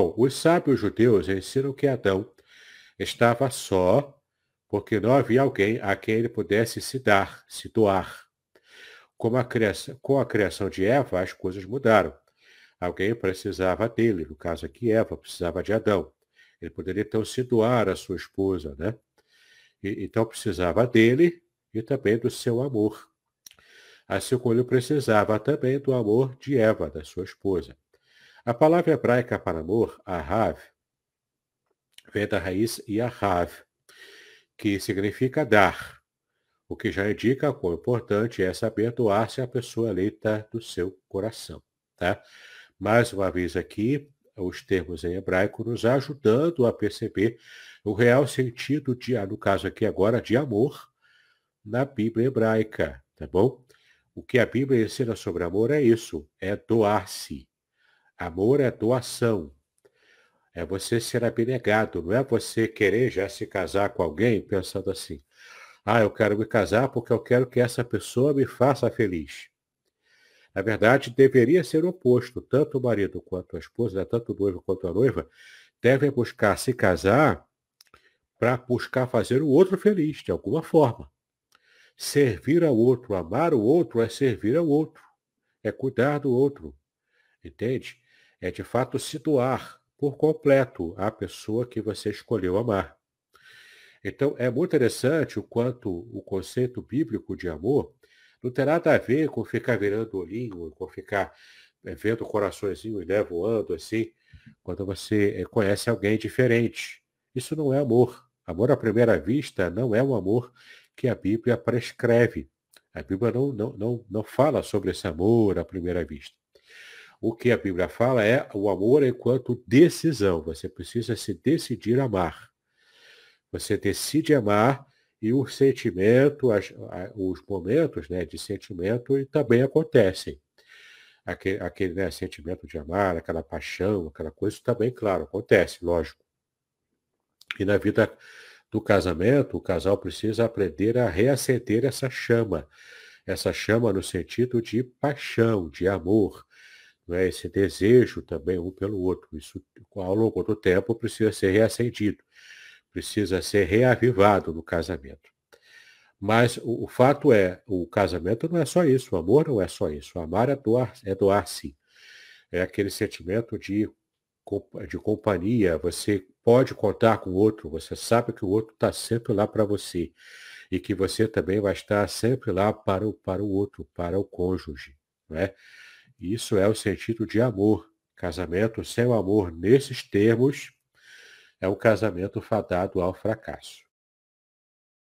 Bom, os sábios judeus ensinam que Adão estava só porque não havia alguém a quem ele pudesse se dar, se doar. Com a criação, com a criação de Eva, as coisas mudaram. Alguém precisava dele, no caso aqui Eva precisava de Adão. Ele poderia então se doar à sua esposa, né? E, então precisava dele e também do seu amor. Assim como ele precisava também do amor de Eva, da sua esposa. A palavra hebraica para amor, ahav, vem da raiz yahav, que significa dar, o que já indica quão importante é saber doar-se a pessoa eleita do seu coração. Tá? Mais uma vez aqui, os termos em hebraico nos ajudando a perceber o real sentido de, no caso aqui agora, de amor na Bíblia hebraica, tá bom? O que a Bíblia ensina sobre amor é isso, é doar-se, Amor é doação. É você ser abnegado, não é você querer já se casar com alguém pensando assim, ah, eu quero me casar porque eu quero que essa pessoa me faça feliz. Na verdade, deveria ser o oposto. Tanto o marido quanto a esposa, né, tanto o noivo quanto a noiva, devem buscar se casar para buscar fazer o outro feliz, de alguma forma. Servir ao outro, amar o outro é servir ao outro, é cuidar do outro. Entende? é de fato situar por completo a pessoa que você escolheu amar. Então, é muito interessante o quanto o conceito bíblico de amor não terá nada a ver com ficar virando olhinho, com ficar eh, vendo o coraçõezinho e né, voando assim, quando você eh, conhece alguém diferente. Isso não é amor. Amor à primeira vista não é um amor que a Bíblia prescreve. A Bíblia não, não, não, não fala sobre esse amor à primeira vista. O que a Bíblia fala é o amor enquanto decisão. Você precisa se decidir amar. Você decide amar e o sentimento, as, os momentos né, de sentimento também acontecem. Aquele, aquele né, sentimento de amar, aquela paixão, aquela coisa também, claro, acontece, lógico. E na vida do casamento, o casal precisa aprender a reacender essa chama. Essa chama no sentido de paixão, de amor, né, esse desejo também um pelo outro. Isso, ao longo do tempo, precisa ser reacendido, precisa ser reavivado no casamento. Mas o, o, fato é, o casamento não é só isso, o amor não é só isso. Amar é doar, é doar sim. É aquele sentimento de, de companhia, você pode contar com o outro, você sabe que o outro está sempre lá para você e que você também vai estar sempre lá para o, para o outro, para o cônjuge. Né? Isso é o sentido de amor. Casamento sem o amor nesses termos é um casamento fadado ao fracasso.